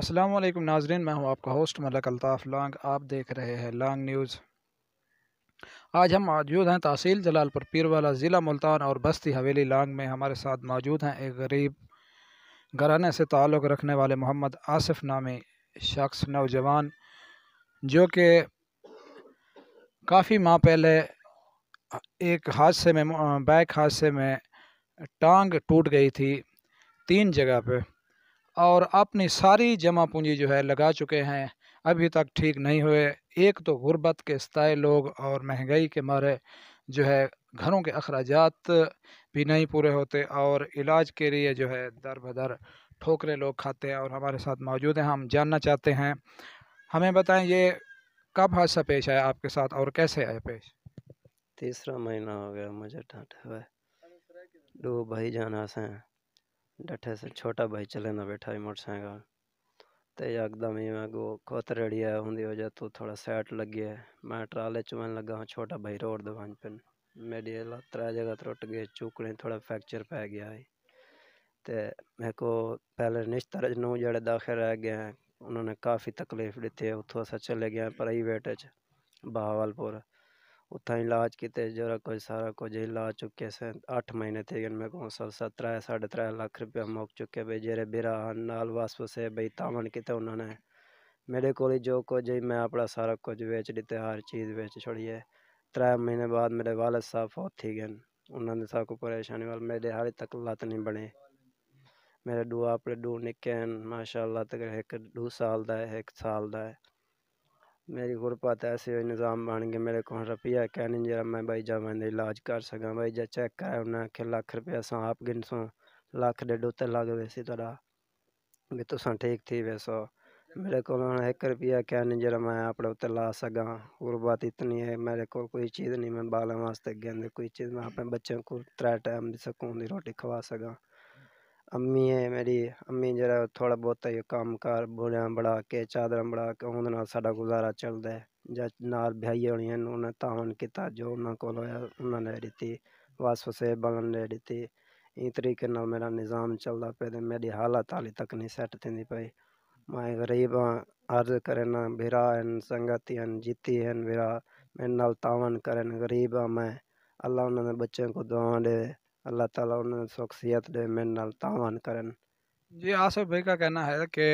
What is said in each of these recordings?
अस्सलाम वालेकुम नाजरीन मैं हूं आपका होस्ट मलक अल्ताफ़ लांग आप देख रहे हैं लांग न्यूज़ आज हम मौजूद हैं तहसील जलालपुर पीरवाला ज़िला मुल्तान और बस्ती हवेली लांग में हमारे साथ मौजूद हैं एक गरीब घराने से ताल्लुक़ रखने वाले मोहम्मद आसिफ नामी शख्स नौजवान जो कि काफ़ी माह पहले एक हादसे में बाइक हादसे में टांग टूट गई थी तीन जगह पर और अपनी सारी जमा पूंजी जो है लगा चुके हैं अभी तक ठीक नहीं हुए एक तो गुर्बत के सताए लोग और महंगाई के मारे जो है घरों के अखराज भी नहीं पूरे होते और इलाज के लिए जो है दर बदर ठोकरे लोग खाते हैं और हमारे साथ मौजूद हैं हम जानना चाहते हैं हमें बताएं ये कब हादसा पेश आया आपके साथ और कैसे आया पेश तीसरा महीना हो गया मुझे डांटे हुए दो भाई जान हंसे हैं डठे से छोटा भाई चले ना बैठा मोटरसाइकिल तो एकदम ही मैं गो कोत रेडिया होंगी वजह तो थोड़ा सैट लगी है मैं ट्राले चुवन लगा हूँ छोटा भाई रोड दवान पर मेरी त्रै जगह त्रुट गए चूकने थोड़ा फ्रैक्चर पै गया है तो मेरे को पहले निश्तर नू जड़े दाखिल रह गए हैं उन्होंने काफ़ी तकलीफ दी है उतों असा चले गए प्राइवेट बहावलपुर उतना इलाज किए जोरा कुछ सारा कुछ इलाज चुके से अठ महीने थे गए मेरे को सौ त्रै साढ़े त्रै लख रुपया मुक चुके भाई जेरे बिरा नाल वस से भाई तावन कीते उन्होंने मेरे को जो कुछ ही मैं अपना सारा कुछ बेच दिते हर चीज़ बेच छोड़िए त्रै महीने बाद मेरे वाले साहब फौत थी गए उन्होंने सब को परेशानी वाल मेरे हाल तक लत नहीं बने मेरे डू अपने डू निके माशाला तक एक डू साल है एक साल का है मेरी गुरबत ऐसे निज़ाम बन गए मेरे को रुपया नहीं जरा मैं भाई जा मैं इलाज कर सकता भाई जा चेक कराए उन्हें आखिर लख रुपया सौ आप गिन सौ लख डेढ़ उत्ते लग से तरह भी तुसा ठीक थी सौ मेरे को एक रुपया नहीं जरा मैं अपने उत्ते ला सगा गुरबात इतनी है मेरे को कोई चीज़ नहीं मैं बालों वास्ते गेंद कोई चीज़ मैं अपने बच्चों को त्रै टाइम सकून की रोटी खवा सगा अम्मी है मेरी अम्मी जरा थोड़ा बहुत काम कार बोरियां बढ़ा के चादर बढ़ा के उं'दे नाल गुजारा चलता है जां नाल ब्याही होनी है उन्हें तावन किया जो उन्होंने को उन्होंने उ'नां बस उसे बनन ले दित्ती इस तरीके मेरा निज़ाम चलता पे मेरी हालत हाली तक नहीं सैट थींदी पाई मैं गरीब हाँ अर्ज़ करे ना बिरा आहिनि संगती आहिनि जीती है बिरा मेरे नाल तावन करनि ग़रीब हाँ मैं अल्लाह उन्होंने बच्चों को दुआ दे अल्लाह ताला उन्हें शख्सियत दे मेहनत तावन करें जी आसिफ भाई का कहना है कि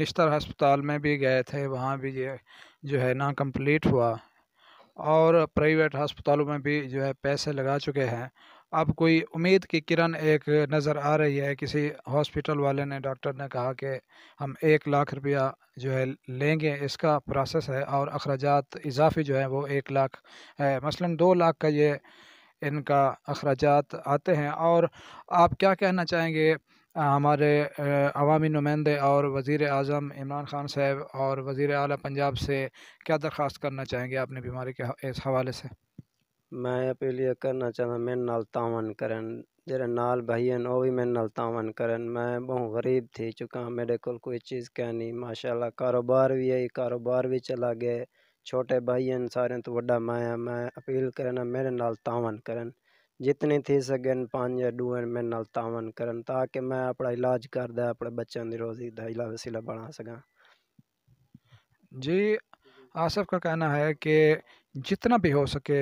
निस्तर अस्पताल में भी गए थे वहाँ भी ये जो है ना कंप्लीट हुआ और प्राइवेट अस्पतालों में भी जो है पैसे लगा चुके हैं अब कोई उम्मीद की किरण एक नज़र आ रही है किसी हॉस्पिटल वाले ने डॉक्टर ने कहा कि हम एक लाख रुपया जो है लेंगे इसका प्रोसेस है और अखराजात इजाफी जो है वो एक लाख है मसलन दो लाख का ये इनका अखराज आते हैं और आप क्या कहना चाहेंगे हमारे अवामी नुमाइंदे और वज़ी अजम इमरान ख़ान साहब और वज़ी अल पंजाब से क्या दरख्वास्त करना चाहेंगे अपनी बीमारी के इस हवाले से मैं अपील ये करना चाहता मेरे नाल तावन करन जेरे नाल भाई हैं भी मेरे नाल तावन करन मैं बहुत गरीब थी चुका मेरे कोई चीज़ नहीं माशाला कारोबार भी है कारोबार भी चला गया छोटे भाई हैं सारे तो वड़ा मां मैं अपील करना मेरे नाल तावन करन जितने थी पान या ॾूहनि मेरे नाल तावन करन ताकि मैं अपना इलाज कर दें अपने बच्चों की रोज़ी का वसीला बना सका जी आसफ का कहना है कि जितना भी हो सके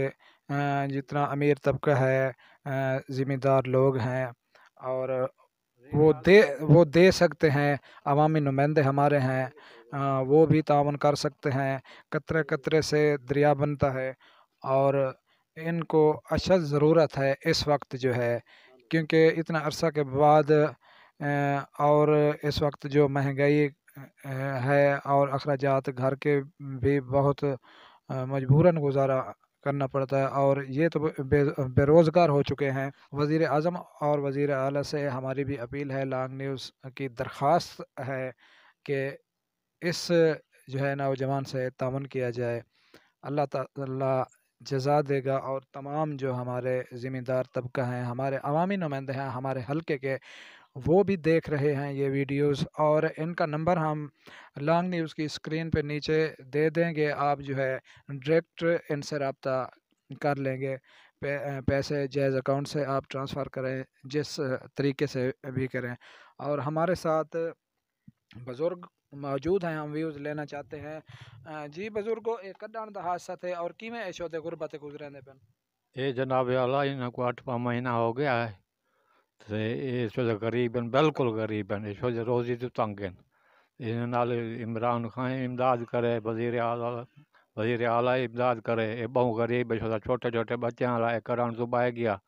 जितना अमीर तबका है ज़िम्मेदार लोग हैं और वो दे वो दे सकते हैं अवामी नुमाइंदे हमारे हैं वो भी तावन कर सकते हैं कतरे कतरे से दरिया बनता है और इनको अशद ज़रूरत है इस वक्त जो है क्योंकि इतना अरसा के बाद और इस वक्त जो महंगाई है और अखराज घर के भी बहुत मजबूरन गुजारा करना पड़ता है और ये तो बेरोज़गार हो चुके हैं वज़ी अजम और वज़ी अल से हमारी भी अपील है लांग न्यूज़ की दरख्वास्त है कि इस जो है नौजवान से तावन किया जाए अल्लाह ताला जजा देगा और तमाम जो हमारे ज़िम्मेदार तबका हैं हमारे अवामी नुमाइंदे हैं हमारे हलके के वो भी देख रहे हैं ये वीडियोस और इनका नंबर हम लॉन्ग न्यूज़ की स्क्रीन पे नीचे दे देंगे आप जो है डायरेक्ट इनसे रबता कर लेंगे पैसे जैज़ अकाउंट से आप ट्रांसफ़र करें जिस तरीके से भी करें और हमारे साथ बुज़ुर्ग मौजूद हैं हम व्यूज़ लेना चाहते हैं जी बुजुर्गो कदान का हादसा थे और किमें ऐशो थे गुरबत गुजरें पे ये जनाब आला इनको अठवा महीना हो गया है तो ये छो गरीब हैं बिल्कुल ग़रीब हैं ऐशो जो रोज़ी तो तंग हैं इन नाल इमरान खान इमदाद करे वज़ीर आला वज़ीर आला इमदाद करे हे बहु ग़रीब ऐशो त छोटे छोटे बच्चों लाइ करण बह गया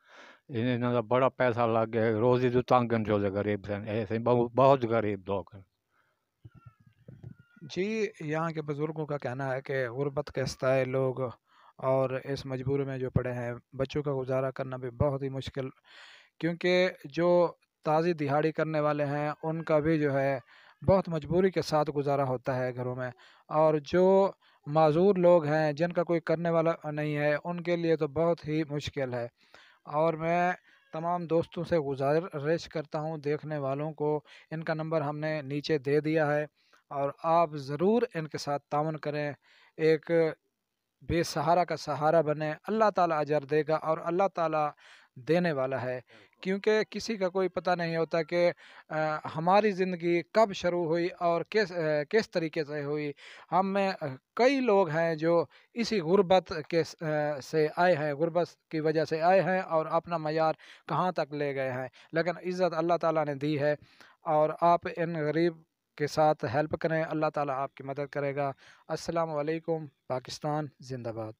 इन्हें बड़ा पैसा लग गया रोज़ी तो तंग हैं छो जो ग़रीब थियनि हे बहुत ग़रीब लोग हैं जी यहाँ के बुज़ुर्गों का कहना है कि ग़ुरबत के असताए लोग और इस मजबूरी में जो पड़े हैं बच्चों का गुजारा करना भी बहुत ही मुश्किल क्योंकि जो ताज़ी दिहाड़ी करने वाले हैं उनका भी जो है बहुत मजबूरी के साथ गुजारा होता है घरों में और जो माजूर लोग हैं जिनका कोई करने वाला नहीं है उनके लिए तो बहुत ही मुश्किल है और मैं तमाम दोस्तों से गुजारिश करता हूँ देखने वालों को इनका नंबर हमने नीचे दे दिया है और आप ज़रूर इनके साथ तावन करें एक बेसहारा का सहारा बने अल्लाह ताला अजर देगा और अल्लाह ताला देने वाला है क्योंकि किसी का कोई पता नहीं होता कि हमारी ज़िंदगी कब शुरू हुई और किस किस तरीके से हुई हम में कई लोग हैं जो इसी गुरबत के से आए हैं गुरबत की वजह से आए हैं और अपना मैार कहाँ तक ले गए हैं लेकिन इज़्ज़त अल्लाह ताला ने दी है और आप इन गरीब के साथ हेल्प करें अल्लाह ताला आपकी मदद करेगा अस्सलाम वालेकुम पाकिस्तान ज़िंदाबाद